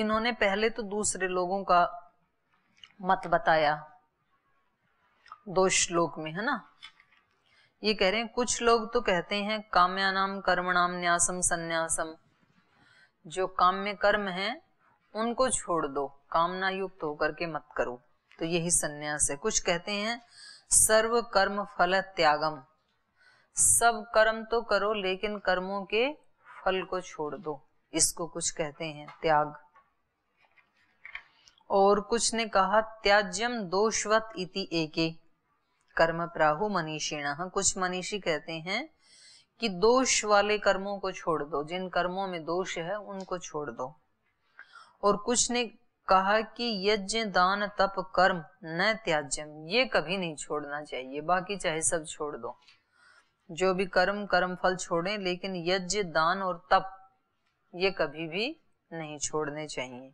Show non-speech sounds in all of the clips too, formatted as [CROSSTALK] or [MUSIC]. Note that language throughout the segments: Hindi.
इन्होंने पहले तो दूसरे लोगों का मत बताया दो श्लोक में है ना ये कह रहे हैं कुछ लोग तो कहते हैं काम्यानाम कर्मणाम न्यासम संन्यासम जो काम्य कर्म है उनको छोड़ दो कामना युक्त होकर के मत करो तो यही संन्यास है कुछ कहते हैं सर्व कर्म फल त्यागम सब कर्म तो करो लेकिन कर्मों के फल को छोड़ दो इसको कुछ कहते हैं त्याग और कुछ ने कहा त्याज्यम दोषवत इति एके कर्म प्राहु मनीषिण कुछ मनीषी कहते हैं कि दोष वाले कर्मों को छोड़ दो जिन कर्मों में दोष है उनको छोड़ दो और कुछ ने कहा कि यज्ञ दान तप कर्म न त्याज्यम ये कभी नहीं छोड़ना चाहिए बाकी चाहे सब छोड़ दो जो भी कर्म कर्म फल छोड़े लेकिन यज्ञ दान और तप ये कभी भी नहीं छोड़ने चाहिए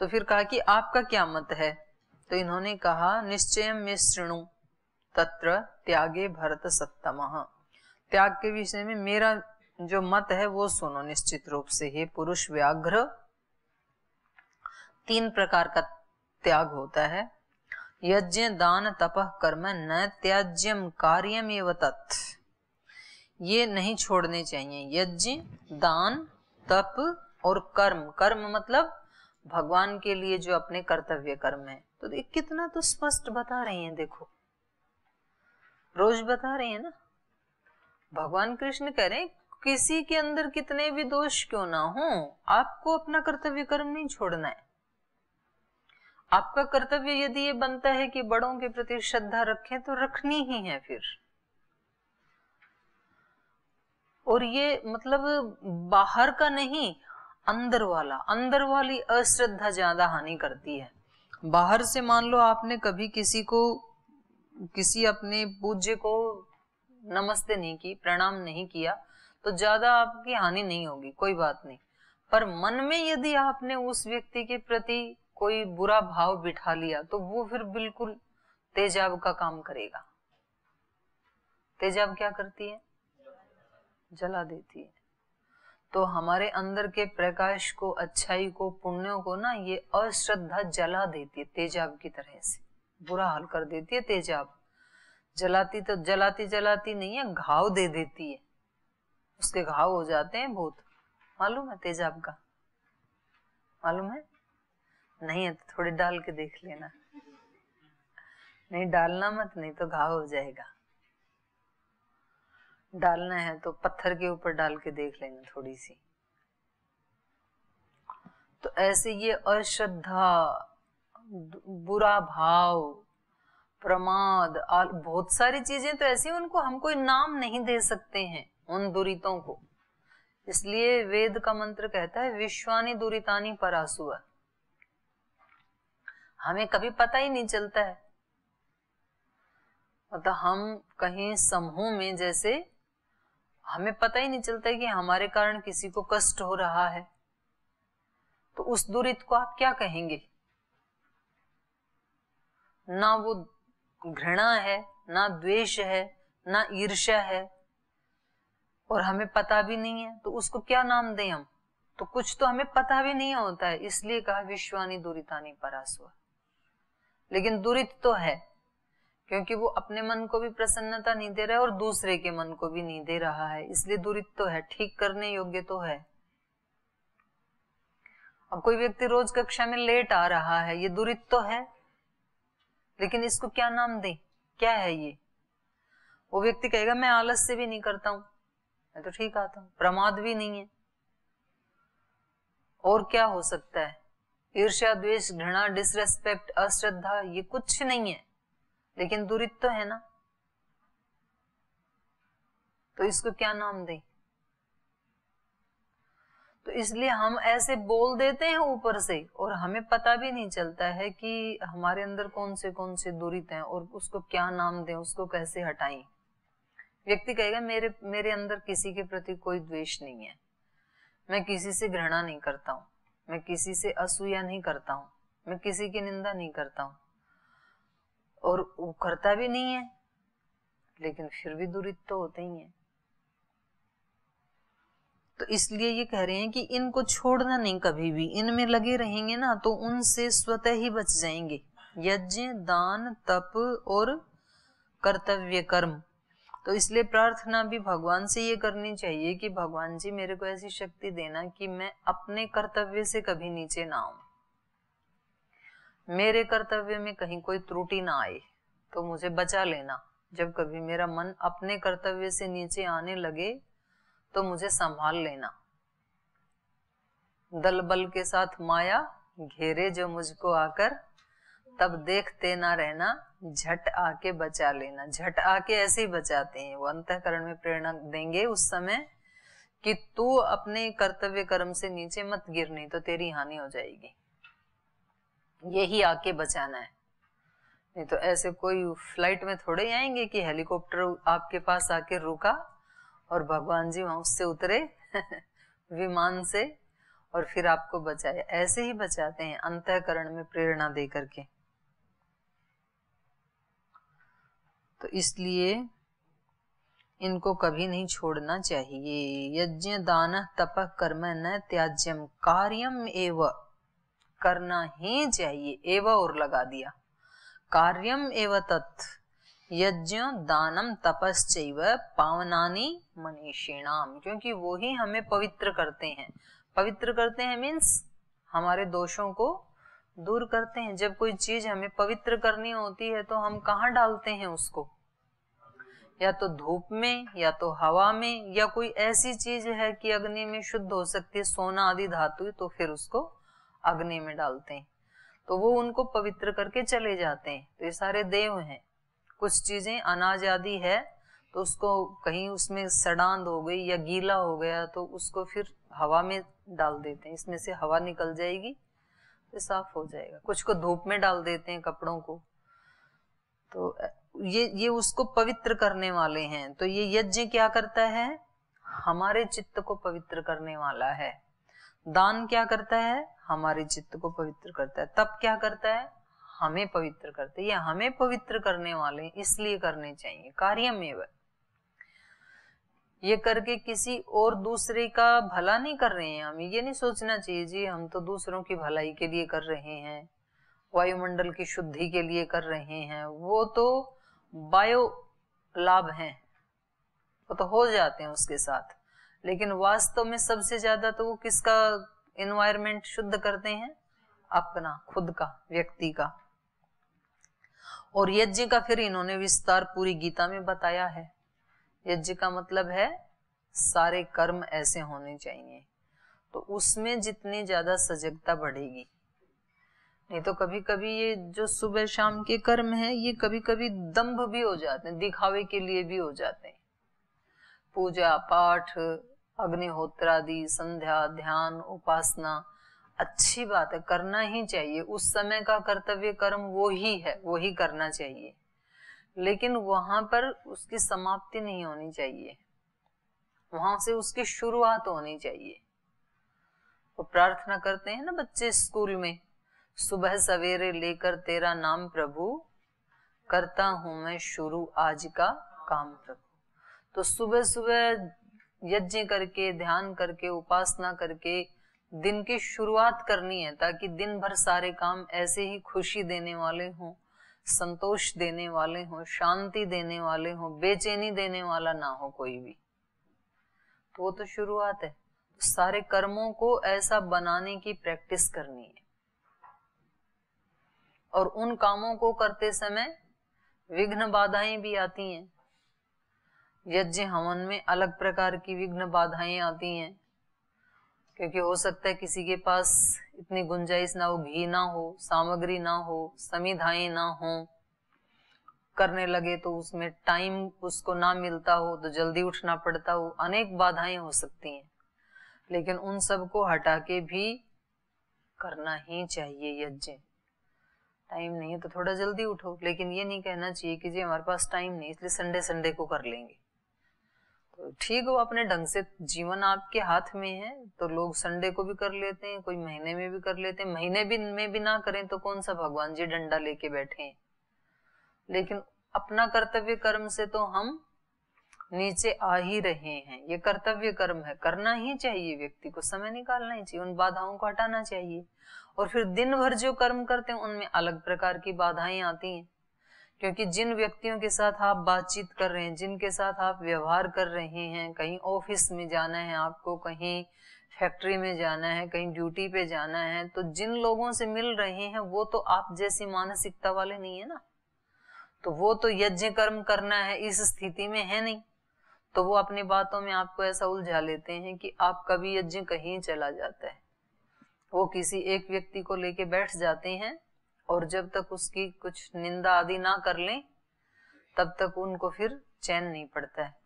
तो फिर कहा कि आपका क्या मत है तो इन्होंने कहा निश्चय में शृणु तत्र त्यागे भरत सत्तम त्याग के विषय में मेरा जो मत है वो सुनो निश्चित रूप से हे पुरुष व्याघ्र तीन प्रकार का त्याग होता है यज्ञ दान तप कर्म न त्याज्यम कार्यम एवं ये नहीं छोड़ने चाहिए यज्ञ दान तप और कर्म कर्म मतलब भगवान के लिए जो अपने कर्तव्य कर्म है तो देख कितना तो स्पष्ट बता रहे हैं देखो रोज बता रहे हैं ना भगवान कृष्ण कह रहे हैं किसी के अंदर कितने भी दोष क्यों ना हो आपको अपना कर्तव्य कर्म नहीं छोड़ना है आपका कर्तव्य यदि ये बनता है कि बड़ों के प्रति श्रद्धा रखें तो रखनी ही है फिर और ये मतलब बाहर का नहीं अंदर वाला अंदर वाली अश्रद्धा ज्यादा हानि करती है बाहर से मान लो आपने कभी किसी को किसी अपने पूज्य को नमस्ते नहीं की प्रणाम नहीं किया तो ज्यादा आपकी हानि नहीं होगी कोई बात नहीं पर मन में यदि आपने उस व्यक्ति के प्रति कोई बुरा भाव बिठा लिया तो वो फिर बिल्कुल तेजाब का काम करेगा तेजाब क्या करती है जला देती है तो हमारे अंदर के प्रकाश को अच्छाई को पुण्यों को ना ये अश्रद्धा जला देती है तेजाब की तरह से बुरा हाल कर देती है तेजाब जलाती तो जलाती जलाती नहीं है घाव दे देती है उसके घाव हो जाते हैं भूत मालूम है तेजाब का मालूम है नहीं है तो थोड़े डाल के देख लेना नहीं डालना मत नहीं तो घाव हो जाएगा डालना है तो पत्थर के ऊपर डाल के देख लेना थोड़ी सी तो ऐसे ये अश्रद्धा बुरा भाव प्रमाद बहुत सारी चीजें तो ऐसी उनको हम कोई नाम नहीं दे सकते हैं उन दुरीतों को इसलिए वेद का मंत्र कहता है विश्वानी दुरीतानी परासुआ हमें कभी पता ही नहीं चलता है मतलब हम कहीं समूह में जैसे हमें पता ही नहीं चलता कि हमारे कारण किसी को कष्ट हो रहा है तो उस दुरित को आप क्या कहेंगे ना वो घृणा है ना द्वेष है ना ईर्ष्या है और हमें पता भी नहीं है तो उसको क्या नाम दें हम तो कुछ तो हमें पता भी नहीं होता है इसलिए कहा विश्वानी दुरितानी परासुआ लेकिन दुरित तो है क्योंकि वो अपने मन को भी प्रसन्नता नहीं दे रहा है और दूसरे के मन को भी नहीं दे रहा है इसलिए दुरित तो है ठीक करने योग्य तो है अब कोई व्यक्ति रोज कक्षा में लेट आ रहा है ये दुरित तो है लेकिन इसको क्या नाम दे क्या है ये वो व्यक्ति कहेगा मैं आलस से भी नहीं करता हूं मैं तो ठीक आता हूं प्रमाद भी नहीं है और क्या हो सकता है ईर्ष्या द्वेष घृणा डिसरेस्पेक्ट अश्रद्धा ये कुछ नहीं है लेकिन दूरित तो है ना तो इसको क्या नाम दे तो इसलिए हम ऐसे बोल देते हैं ऊपर से और हमें पता भी नहीं चलता है कि हमारे अंदर कौन से कौन से दूरित हैं और उसको क्या नाम दें उसको कैसे हटाएं व्यक्ति कहेगा मेरे मेरे अंदर किसी के प्रति कोई द्वेष नहीं है मैं किसी से घृणा नहीं करता हूं मैं किसी से असूया नहीं करता हूं मैं किसी की निंदा नहीं करता हूँ और वो करता भी नहीं है लेकिन फिर भी दूरित तो होते ही है तो इसलिए ये कह रहे हैं कि इनको छोड़ना नहीं कभी भी इनमें लगे रहेंगे ना तो उनसे स्वतः ही बच जाएंगे यज्ञ दान तप और कर्तव्य कर्म तो इसलिए प्रार्थना भी भगवान से ये करनी चाहिए कि भगवान जी मेरे को ऐसी शक्ति देना कि मैं अपने कर्तव्य से कभी नीचे ना आऊं मेरे कर्तव्य में कहीं कोई त्रुटि ना आए तो मुझे बचा लेना जब कभी मेरा मन अपने कर्तव्य से नीचे आने लगे तो मुझे संभाल लेना दल बल के साथ माया घेरे जो मुझको आकर तब देखते ना रहना झट आके बचा लेना झट आके ऐसे ही बचाते हैं वो अंतकरण में प्रेरणा देंगे उस समय कि तू अपने कर्तव्य कर्म से नीचे मत गिर नहीं तो तेरी हानि हो जाएगी यही आके बचाना है नहीं तो ऐसे कोई फ्लाइट में थोड़े आएंगे कि हेलीकॉप्टर आपके पास आके रुका और भगवान जी वहां उससे उतरे [LAUGHS] विमान से और फिर आपको बचाए ऐसे ही बचाते हैं अंतकरण में प्रेरणा दे करके तो इसलिए इनको कभी नहीं छोड़ना चाहिए यज्ञ दान तप कर्म न त्याज्यम कार्यम एवं करना ही चाहिए एवं और लगा दिया कार्यम एव तत् यज्ञ दानम तपस्व पावनानी मनीषिणाम क्योंकि वो ही हमें पवित्र करते हैं पवित्र करते हैं मीन्स हमारे दोषों को दूर करते हैं जब कोई चीज हमें पवित्र करनी होती है तो हम कहाँ डालते हैं उसको या तो धूप में या तो हवा में या कोई ऐसी चीज है कि अग्नि में शुद्ध हो सकती है सोना आदि धातु तो फिर उसको अग्नि में डालते हैं तो वो उनको पवित्र करके चले जाते हैं तो ये सारे देव हैं कुछ चीजें अनाज आदि है तो उसको कहीं उसमें सड़ांद हो गई या गीला हो गया तो उसको फिर हवा में डाल देते हैं इसमें से हवा निकल जाएगी तो साफ हो जाएगा कुछ को धूप में डाल देते हैं कपड़ों को तो ये ये उसको पवित्र करने वाले हैं तो ये यज्ञ क्या करता है हमारे चित्त को पवित्र करने वाला है दान क्या करता है हमारे चित्त को पवित्र करता है तब क्या करता है हमें पवित्र करते या हमें पवित्र करने वाले इसलिए करने चाहिए वह ये करके किसी और दूसरे का भला नहीं कर रहे हैं हम ये नहीं सोचना चाहिए जी हम तो दूसरों की भलाई के लिए कर रहे हैं वायुमंडल की शुद्धि के लिए कर रहे हैं वो तो बायो लाभ हैं वो तो हो जाते हैं उसके साथ लेकिन वास्तव में सबसे ज्यादा तो वो किसका इन्वायरमेंट शुद्ध करते हैं अपना खुद का व्यक्ति का और यज्ञ का फिर इन्होंने विस्तार पूरी गीता में बताया है यज्ञ का मतलब है सारे कर्म ऐसे होने चाहिए तो उसमें जितनी ज्यादा सजगता बढ़ेगी नहीं तो कभी कभी ये जो सुबह शाम के कर्म है ये कभी कभी दम्भ भी हो जाते हैं दिखावे के लिए भी हो जाते हैं पूजा पाठ अग्निहोत्र आदि संध्या ध्यान उपासना अच्छी बात है करना ही चाहिए उस समय का कर्तव्य कर्म वो ही है वो ही करना चाहिए लेकिन वहां पर उसकी समाप्ति नहीं होनी चाहिए वहां से उसकी शुरुआत होनी चाहिए वो प्रार्थना करते हैं ना बच्चे स्कूल में सुबह सवेरे लेकर तेरा नाम प्रभु करता हूं मैं शुरू आज का काम प्रभु तो सुबह सुबह यज्ञ करके ध्यान करके उपासना करके दिन की शुरुआत करनी है ताकि दिन भर सारे काम ऐसे ही खुशी देने वाले हों संतोष देने वाले हों शांति देने वाले हों बेचैनी देने वाला ना हो कोई भी तो वो तो शुरुआत है तो सारे कर्मों को ऐसा बनाने की प्रैक्टिस करनी है और उन कामों को करते समय विघ्न बाधाएं भी आती हैं यज्ञ हवन में अलग प्रकार की विघ्न बाधाएं आती हैं क्योंकि हो सकता है किसी के पास इतनी गुंजाइश ना हो घी ना हो सामग्री ना हो समिधाएं ना हो करने लगे तो उसमें टाइम उसको ना मिलता हो तो जल्दी उठना पड़ता हो अनेक बाधाएं हो सकती हैं लेकिन उन सबको हटा के भी करना ही चाहिए यज्ञ टाइम नहीं है तो थोड़ा जल्दी उठो लेकिन ये नहीं कहना चाहिए कि जी हमारे पास टाइम नहीं इसलिए संडे संडे को कर लेंगे ठीक हो अपने ढंग से जीवन आपके हाथ में है तो लोग संडे को भी कर लेते हैं कोई महीने में भी कर लेते हैं महीने भी में भी ना करें तो कौन सा भगवान जी डंडा लेके बैठे हैं लेकिन अपना कर्तव्य कर्म से तो हम नीचे आ ही रहे हैं ये कर्तव्य कर्म है करना ही चाहिए व्यक्ति को समय निकालना ही चाहिए उन बाधाओं को हटाना चाहिए और फिर दिन भर जो कर्म करते हैं उनमें अलग प्रकार की बाधाएं आती हैं क्योंकि जिन व्यक्तियों के साथ आप बातचीत कर रहे हैं जिनके साथ आप व्यवहार कर रहे हैं कहीं ऑफिस में जाना है आपको कहीं फैक्ट्री में जाना है कहीं ड्यूटी पे जाना है तो जिन लोगों से मिल रहे हैं वो तो आप जैसी मानसिकता वाले नहीं है ना तो वो तो यज्ञ कर्म करना है इस स्थिति में है नहीं तो वो अपनी बातों में आपको ऐसा उलझा लेते हैं कि आप कभी यज्ञ कहीं चला जाता है वो किसी एक व्यक्ति को लेके बैठ जाते हैं और जब तक उसकी कुछ निंदा आदि ना कर लें तब तक उनको फिर चैन नहीं पड़ता है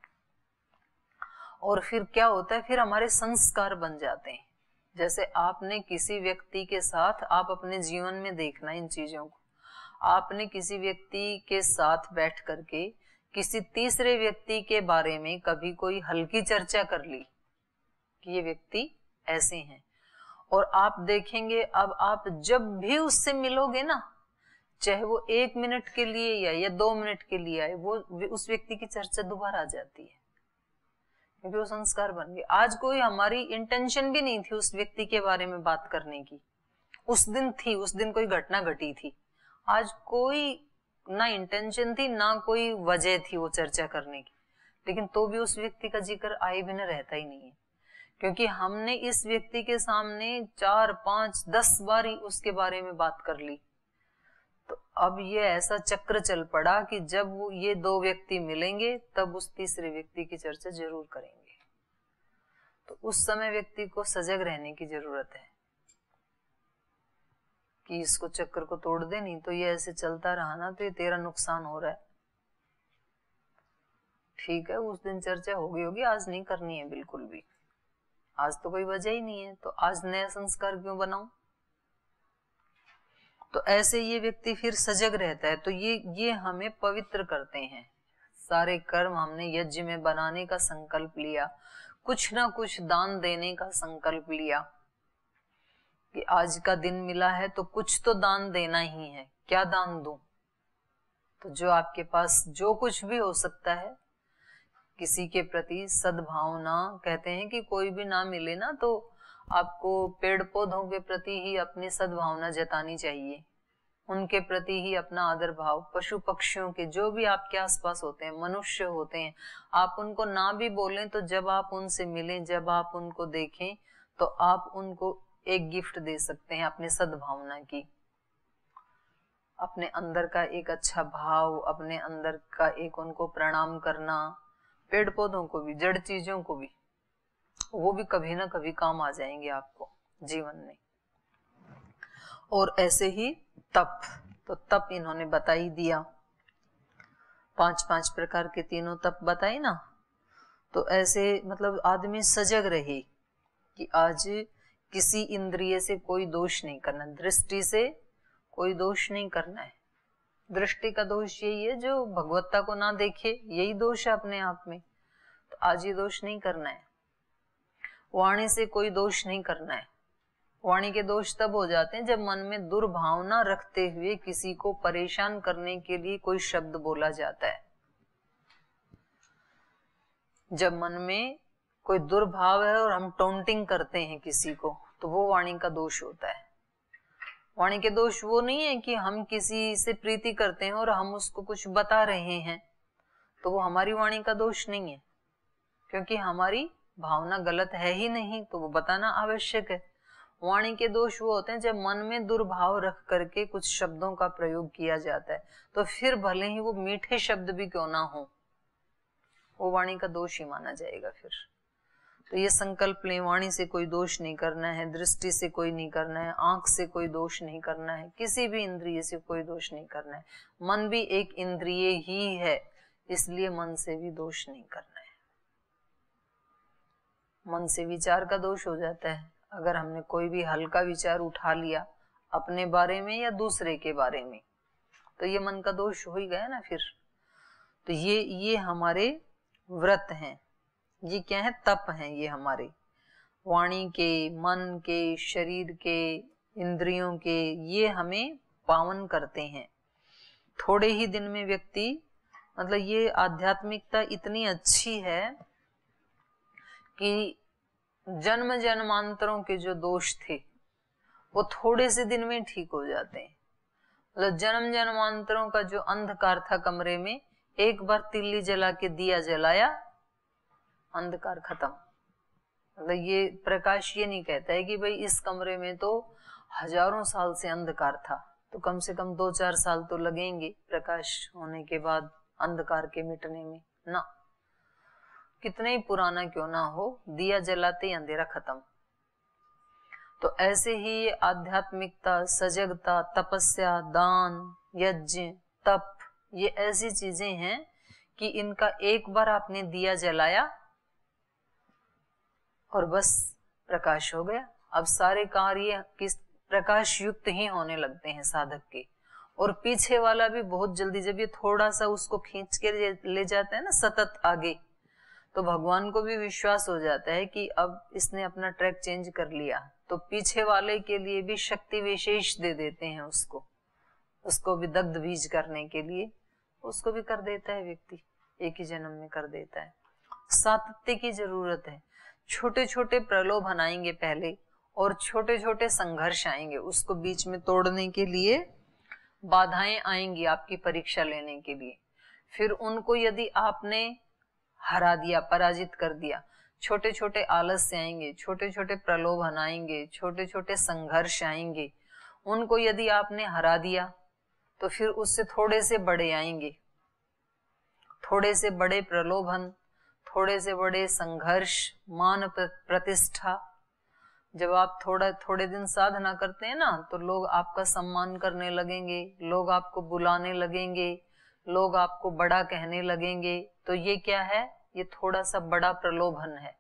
और फिर क्या होता है फिर हमारे संस्कार बन जाते हैं जैसे आपने किसी व्यक्ति के साथ आप अपने जीवन में देखना इन चीजों को आपने किसी व्यक्ति के साथ बैठ करके किसी तीसरे व्यक्ति के बारे में कभी कोई हल्की चर्चा कर ली कि ये व्यक्ति ऐसे हैं और आप देखेंगे अब आप जब भी उससे मिलोगे ना चाहे वो एक मिनट के लिए या, या दो मिनट के लिए आए वो उस व्यक्ति की चर्चा दोबारा आ जाती है क्योंकि वो संस्कार बन गए आज कोई हमारी इंटेंशन भी नहीं थी उस व्यक्ति के बारे में बात करने की उस दिन थी उस दिन कोई घटना घटी थी आज कोई ना इंटेंशन थी ना कोई वजह थी वो चर्चा करने की लेकिन तो भी उस व्यक्ति का जिक्र आए बिना रहता ही नहीं है क्योंकि हमने इस व्यक्ति के सामने चार पांच दस बार ही उसके बारे में बात कर ली तो अब ये ऐसा चक्र चल पड़ा कि जब वो ये दो व्यक्ति मिलेंगे तब उस तीसरे व्यक्ति की चर्चा जरूर करेंगे तो उस समय व्यक्ति को सजग रहने की जरूरत है कि इसको चक्र को तोड़ दे नहीं तो ये ऐसे चलता रहा ना तो ये तेरा नुकसान हो रहा है ठीक है उस दिन चर्चा होगी होगी आज नहीं करनी है बिल्कुल भी आज तो कोई वजह ही नहीं है तो आज नया संस्कार क्यों बनाऊं तो ऐसे ये व्यक्ति फिर सजग रहता है तो ये ये हमें पवित्र करते हैं सारे कर्म हमने यज्ञ में बनाने का संकल्प लिया कुछ ना कुछ दान देने का संकल्प लिया कि आज का दिन मिला है तो कुछ तो दान देना ही है क्या दान दूं तो जो आपके पास जो कुछ भी हो सकता है किसी के प्रति सद्भावना कहते हैं कि कोई भी ना मिले ना तो आपको पेड़ पौधों के प्रति ही अपनी सद्भावना जतानी चाहिए उनके प्रति ही अपना आदर भाव पशु पक्षियों के जो भी आपके आसपास होते हैं मनुष्य होते हैं आप उनको ना भी बोलें तो जब आप उनसे मिलें जब आप उनको देखें तो आप उनको एक गिफ्ट दे सकते हैं अपने सद्भावना की अपने अंदर का एक अच्छा भाव अपने अंदर का एक उनको प्रणाम करना पेड़ पौधों को भी जड़ चीजों को भी वो भी कभी ना कभी काम आ जाएंगे आपको जीवन में और ऐसे ही तप तो तप इन्होंने बता ही दिया पांच पांच प्रकार के तीनों तप बताए ना तो ऐसे मतलब आदमी सजग रहे कि आज किसी इंद्रिय से कोई दोष नहीं करना दृष्टि से कोई दोष नहीं करना है दृष्टि का दोष यही है जो भगवत्ता को ना देखे यही दोष है अपने आप में तो आज ये दोष नहीं करना है वाणी से कोई दोष नहीं करना है वाणी के दोष तब हो जाते हैं जब मन में दुर्भावना रखते हुए किसी को परेशान करने के लिए कोई शब्द बोला जाता है जब मन में कोई दुर्भाव है और हम टोंटिंग करते हैं किसी को तो वो वाणी का दोष होता है वाणी के दोष वो नहीं है कि हम किसी से प्रीति करते हैं और हम उसको कुछ बता रहे हैं तो वो हमारी वाणी का दोष नहीं है क्योंकि हमारी भावना गलत है ही नहीं तो वो बताना आवश्यक है वाणी के दोष वो होते हैं जब मन में दुर्भाव रख करके कुछ शब्दों का प्रयोग किया जाता है तो फिर भले ही वो मीठे शब्द भी क्यों ना हो वो वाणी का दोष ही माना जाएगा फिर तो ये संकल्प ले वाणी से कोई दोष नहीं करना है दृष्टि से कोई नहीं करना है आंख से कोई दोष नहीं करना है किसी भी इंद्रिय से कोई दोष नहीं करना है मन भी एक इंद्रिय ही है इसलिए मन से भी दोष नहीं करना है मन से विचार का दोष हो जाता है अगर हमने कोई भी हल्का विचार उठा लिया अपने बारे में या दूसरे के बारे में तो ये मन का दोष हो ही गया ना फिर तो ये ये हमारे व्रत हैं ये क्या है तप है ये हमारे वाणी के मन के शरीर के इंद्रियों के ये हमें पावन करते हैं थोड़े ही दिन में व्यक्ति मतलब ये आध्यात्मिकता इतनी अच्छी है कि जन्म जन्मांतरों के जो दोष थे वो थोड़े से दिन में ठीक हो जाते हैं मतलब जन्म जन्मांतरों का जो अंधकार था कमरे में एक बार तिल्ली जला के दिया जलाया अंधकार खत्म मतलब ये प्रकाश ये नहीं कहता है कि भाई इस कमरे में तो हजारों साल से अंधकार था तो कम से कम दो चार साल तो लगेंगे प्रकाश होने के बाद अंधकार के मिटने में ना कितने ही पुराना क्यों ना हो दिया जलाते ही अंधेरा खत्म तो ऐसे ही ये आध्यात्मिकता सजगता तपस्या दान यज्ञ तप ये ऐसी चीजें हैं कि इनका एक बार आपने दिया जलाया और बस प्रकाश हो गया अब सारे कार्य किस प्रकाश युक्त ही होने लगते हैं साधक के और पीछे वाला भी बहुत जल्दी जब ये थोड़ा सा उसको खींच के ले जाता है ना सतत आगे तो भगवान को भी विश्वास हो जाता है कि अब इसने अपना ट्रैक चेंज कर लिया तो पीछे वाले के लिए भी शक्ति विशेष दे देते हैं उसको उसको भी दग्ध बीज करने के लिए उसको भी कर देता है व्यक्ति एक ही जन्म में कर देता है सातत्य की जरूरत है छोटे छोटे प्रलोभन आएंगे पहले और छोटे छोटे संघर्ष आएंगे उसको बीच में तोड़ने के लिए बाधाएं आएंगी आपकी परीक्षा लेने के लिए फिर उनको यदि आपने हरा दिया पराजित कर दिया छोटे छोटे आलस्य आएंगे छोटे छोटे प्रलोभन आएंगे छोटे छोटे संघर्ष आएंगे उनको यदि आपने हरा दिया तो फिर उससे थोड़े से बड़े आएंगे थोड़े से बड़े प्रलोभन थोड़े से बड़े संघर्ष मान प्रतिष्ठा जब आप थोड़ा थोड़े दिन साधना करते हैं ना तो लोग आपका सम्मान करने लगेंगे लोग आपको बुलाने लगेंगे लोग आपको बड़ा कहने लगेंगे तो ये क्या है ये थोड़ा सा बड़ा प्रलोभन है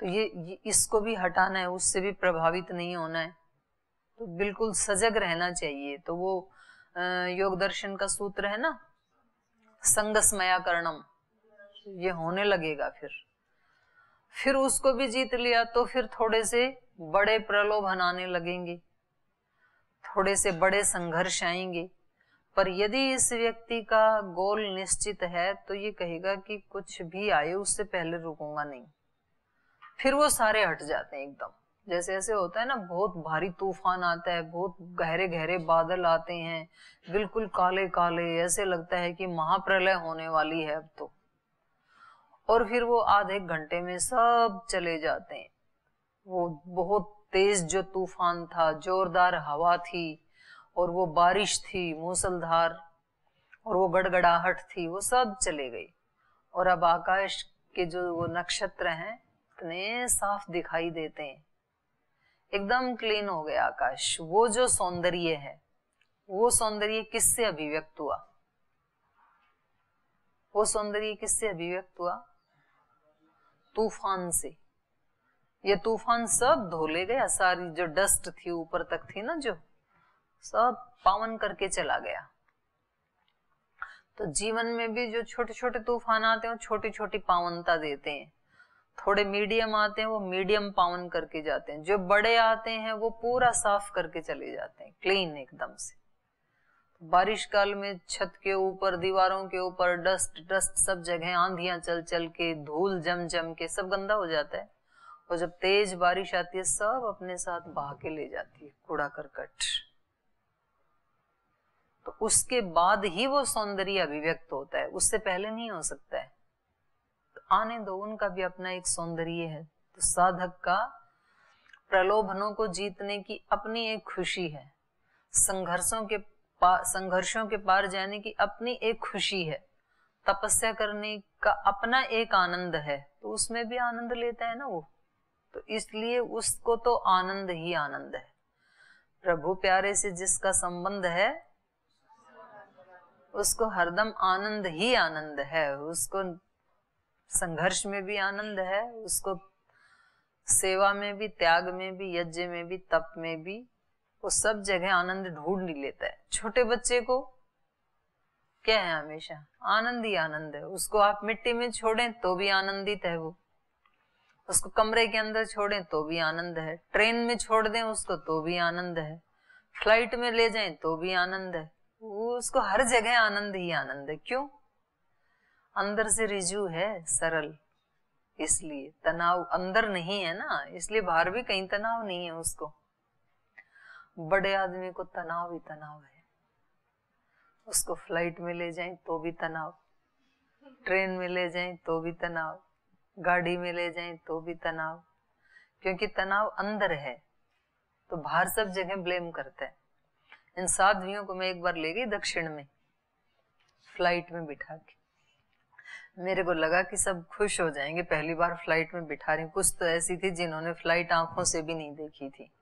तो ये, ये इसको भी हटाना है उससे भी प्रभावित नहीं होना है तो बिल्कुल सजग रहना चाहिए तो वो योग दर्शन का सूत्र है ना संगसमया करणम ये होने लगेगा फिर फिर उसको भी जीत लिया तो फिर थोड़े से बड़े प्रलोभन आने लगेंगे थोड़े से बड़े संघर्ष आएंगे पर यदि इस व्यक्ति का गोल निश्चित है तो ये कहेगा कि कुछ भी आए उससे पहले रुकूंगा नहीं फिर वो सारे हट जाते हैं एकदम जैसे ऐसे होता है ना बहुत भारी तूफान आता है बहुत गहरे गहरे बादल आते हैं बिल्कुल काले काले ऐसे लगता है कि महाप्रलय होने वाली है अब तो और फिर वो आधे घंटे में सब चले जाते हैं वो बहुत तेज जो तूफान था जोरदार हवा थी और वो बारिश थी मूसलधार और वो गड़गड़ाहट थी वो सब चले गई और अब आकाश के जो वो नक्षत्र हैं इतने साफ दिखाई देते हैं एकदम क्लीन हो गया आकाश वो जो सौंदर्य है वो सौंदर्य किससे अभिव्यक्त हुआ वो सौंदर्य किससे अभिव्यक्त हुआ तूफान से ये तूफान सब धो ले गया सारी जो डस्ट थी ऊपर तक थी ना जो सब पावन करके चला गया तो जीवन में भी जो छोटे छोटे तूफान आते हैं छोटी छोटी पावनता देते हैं थोड़े मीडियम आते हैं वो मीडियम पावन करके जाते हैं जो बड़े आते हैं वो पूरा साफ करके चले जाते हैं क्लीन एकदम से बारिश काल में छत के ऊपर दीवारों के ऊपर डस्ट डस्ट सब जगह आंधियां चल चल के धूल जम जम के सब गंदा हो जाता है और जब तेज बारिश आती है सब अपने साथ बहा के ले जाती है कूड़ा करकट तो उसके बाद ही वो सौंदर्य अभिव्यक्त होता है उससे पहले नहीं हो सकता है तो आने दो उनका भी अपना एक सौंदर्य है तो साधक का प्रलोभनों को जीतने की अपनी एक खुशी है संघर्षों के संघर्षों के पार जाने की अपनी एक खुशी है तपस्या करने का अपना एक आनंद है तो उसमें भी आनंद लेता है ना वो तो इसलिए उसको तो आनंद ही आनंद है प्रभु प्यारे से जिसका संबंध है उसको हरदम आनंद ही आनंद है उसको संघर्ष में भी आनंद है उसको सेवा में भी त्याग में भी यज्ञ में भी तप में भी वो सब जगह आनंद ढूंढ नहीं लेता है छोटे बच्चे को क्या है हमेशा आनंद ही आनंद है उसको आप मिट्टी में छोड़ें तो भी आनंदित है वो उसको कमरे के अंदर छोड़ें तो भी आनंद है ट्रेन में छोड़ दें उसको तो भी आनंद है फ्लाइट में ले जाएं तो भी आनंद है वो उसको हर जगह आनंद ही आनंद है क्यों अंदर से रिजू है सरल इसलिए तनाव अंदर नहीं है ना इसलिए बाहर भी कहीं तनाव नहीं है उसको बड़े आदमी को तनाव ही तनाव है उसको फ्लाइट में ले जाए तो भी तनाव ट्रेन में ले जाए तो भी तनाव गाड़ी में ले जाए तो भी तनाव क्योंकि तनाव अंदर है तो बाहर सब जगह ब्लेम करते हैं इन साधवियों को मैं एक बार ले गई दक्षिण में फ्लाइट में बिठा के मेरे को लगा कि सब खुश हो जाएंगे पहली बार फ्लाइट में बिठा रही कुछ तो ऐसी थी जिन्होंने फ्लाइट आंखों से भी नहीं देखी थी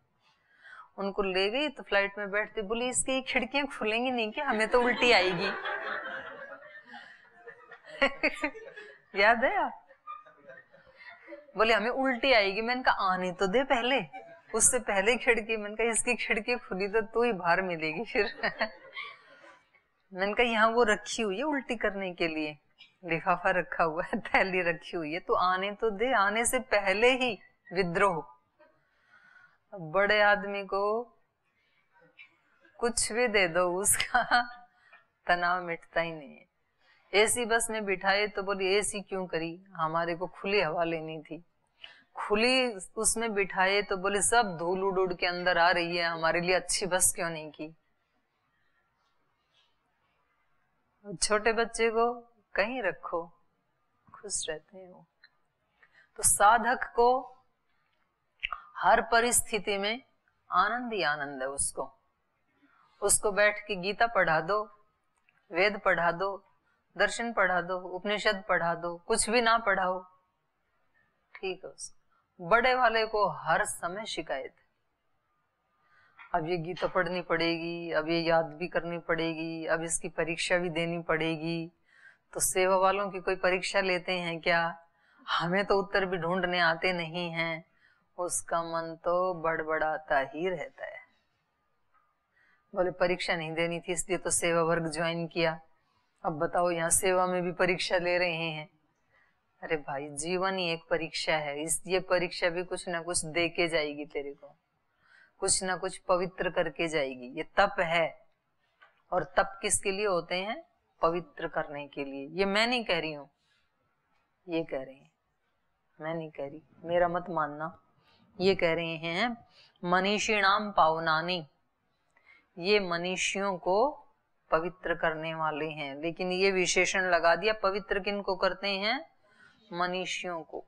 उनको ले गई तो फ्लाइट में बैठती बोली इसकी खिड़कियां खुलेंगी नहीं कि हमें तो उल्टी आएगी [LAUGHS] याद है आप बोले हमें उल्टी आएगी मैंने कहा आने तो दे पहले उससे पहले खिड़की मैंने कहा इसकी खिड़की खुली तो तू ही बाहर मिलेगी फिर [LAUGHS] मैंने कहा यहाँ वो रखी हुई है उल्टी करने के लिए लिफाफा रखा हुआ है थैली रखी हुई है तो आने तो दे आने से पहले ही विद्रोह बड़े आदमी को कुछ भी दे दो उसका तनाव मिटता ही नहीं है एसी बस में बिठाए तो बोली एसी क्यों करी हमारे को खुली हवा लेनी थी खुली उसमें बिठाए तो बोले सब धूल उड़ उड़ के अंदर आ रही है हमारे लिए अच्छी बस क्यों नहीं की छोटे बच्चे को कहीं रखो खुश रहते हैं वो तो साधक को हर परिस्थिति में आनंद ही आनंद है उसको उसको बैठ के गीता पढ़ा दो वेद पढ़ा दो दर्शन पढ़ा दो उपनिषद पढ़ा दो कुछ भी ना पढ़ाओ ठीक है उसको बड़े वाले को हर समय शिकायत अब ये गीता पढ़नी पड़ेगी अब ये याद भी करनी पड़ेगी अब इसकी परीक्षा भी देनी पड़ेगी तो सेवा वालों की कोई परीक्षा लेते हैं क्या हमें तो उत्तर भी ढूंढने आते नहीं हैं उसका मन तो बड़बड़ाता ही रहता है बोले परीक्षा नहीं देनी थी इसलिए तो सेवा वर्ग ज्वाइन किया अब बताओ यहाँ सेवा में भी परीक्षा ले रहे हैं अरे भाई जीवन ही एक परीक्षा है इस ये परीक्षा भी कुछ ना कुछ दे के जाएगी तेरे को कुछ ना कुछ पवित्र करके जाएगी ये तप है और तप किसके लिए होते हैं पवित्र करने के लिए ये मैं नहीं कह रही हूँ ये कह रही है मैं नहीं कह रही मेरा मत मानना ये कह रहे हैं मनीषी नाम पावनानी ये मनीषियों को पवित्र करने वाले हैं लेकिन ये विशेषण लगा दिया पवित्र किन को करते हैं मनीषियों को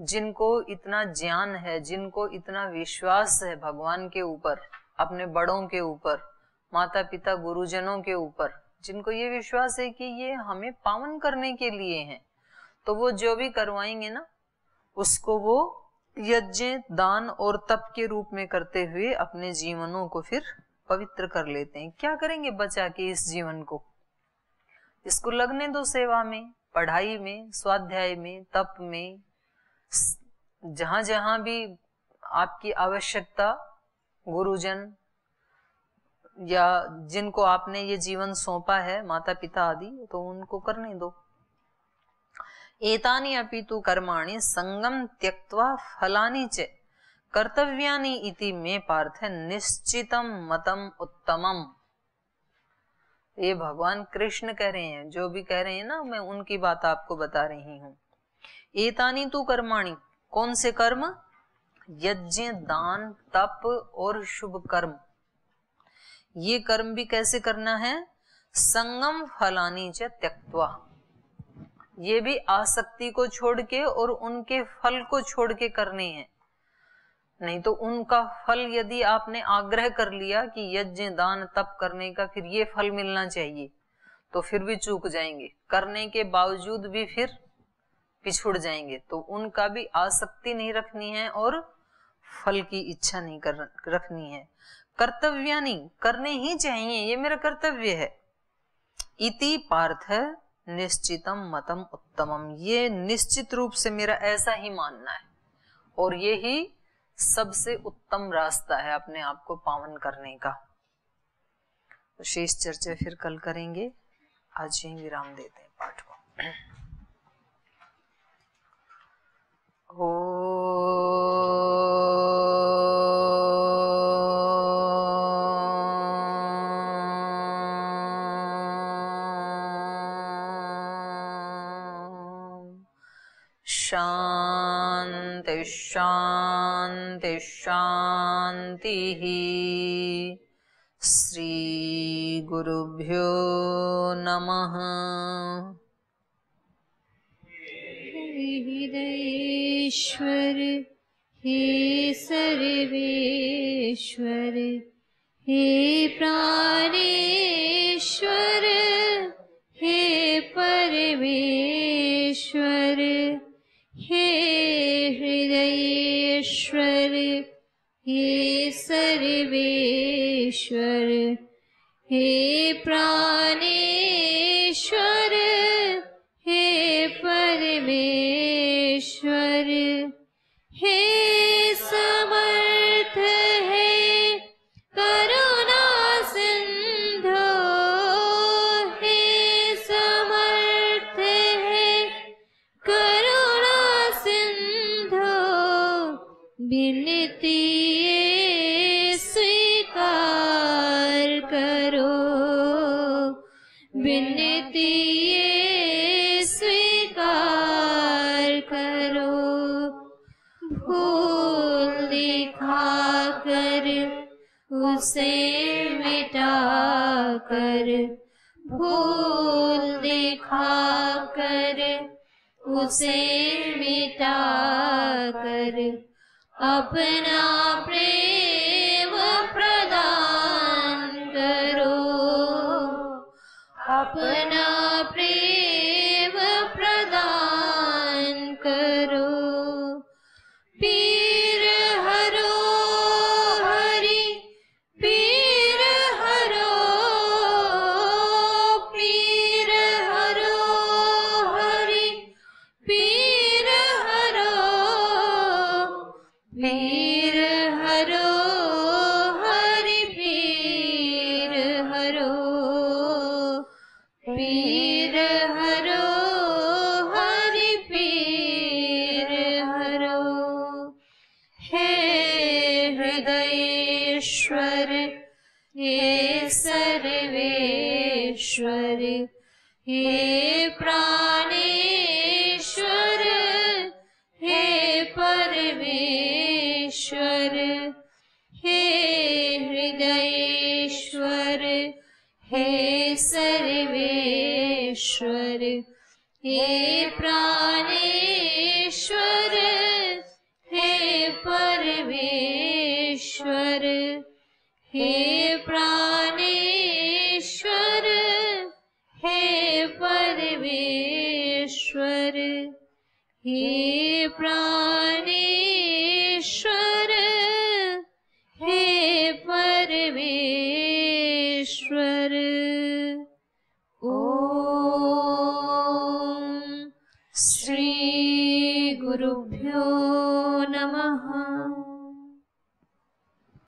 जिनको इतना ज्ञान है जिनको इतना विश्वास है भगवान के ऊपर अपने बड़ों के ऊपर माता पिता गुरुजनों के ऊपर जिनको ये विश्वास है कि ये हमें पावन करने के लिए हैं तो वो जो भी करवाएंगे ना उसको वो यज्ञ दान और तप के रूप में करते हुए अपने जीवनों को फिर पवित्र कर लेते हैं क्या करेंगे बचा के इस जीवन को इसको लगने दो सेवा में पढ़ाई में स्वाध्याय में तप में जहां जहां भी आपकी आवश्यकता गुरुजन या जिनको आपने ये जीवन सौंपा है माता पिता आदि तो उनको करने दो एतानि अपि तु कर्माणि संगम त्यक्त्वा फलानि च कर्तव्यानि इति मे पार्थ निश्चितम मतम उत्तमम ये भगवान कृष्ण कह रहे हैं जो भी कह रहे हैं ना मैं उनकी बात आपको बता रही हूँ एतानी तू कर्माणी कौन से कर्म यज्ञ दान तप और शुभ कर्म ये कर्म भी कैसे करना है संगम फलानी च त्यक्त्वा ये भी आसक्ति को छोड़ के और उनके फल को छोड़ के करनी है नहीं तो उनका फल यदि आपने आग्रह कर लिया कि यज्ञ दान तप करने का फिर ये फल मिलना चाहिए तो फिर भी चूक जाएंगे करने के बावजूद भी फिर पिछुड़ जाएंगे तो उनका भी आसक्ति नहीं रखनी है और फल की इच्छा नहीं कर रखनी है कर्तव्य नहीं करने ही चाहिए ये मेरा कर्तव्य है इति पार्थ निश्चितम मतम उत्तमम ये निश्चित रूप से मेरा ऐसा ही मानना है और ये ही सबसे उत्तम रास्ता है अपने आप को पावन करने का तो शेष चर्चा फिर कल करेंगे आज यही विराम देते हैं पाठ को शान्तिः श्रीगुरुभ्यो नमः हृदयेश्वर हे सर्वेश्वर हे प्राणे ईश्वर हे प्रा से मिटा कर अपना प्रेम हे प्राणेश्वर हे परमेश्वर हे प्राणेश्वर हे परमेश्वर हे प्रा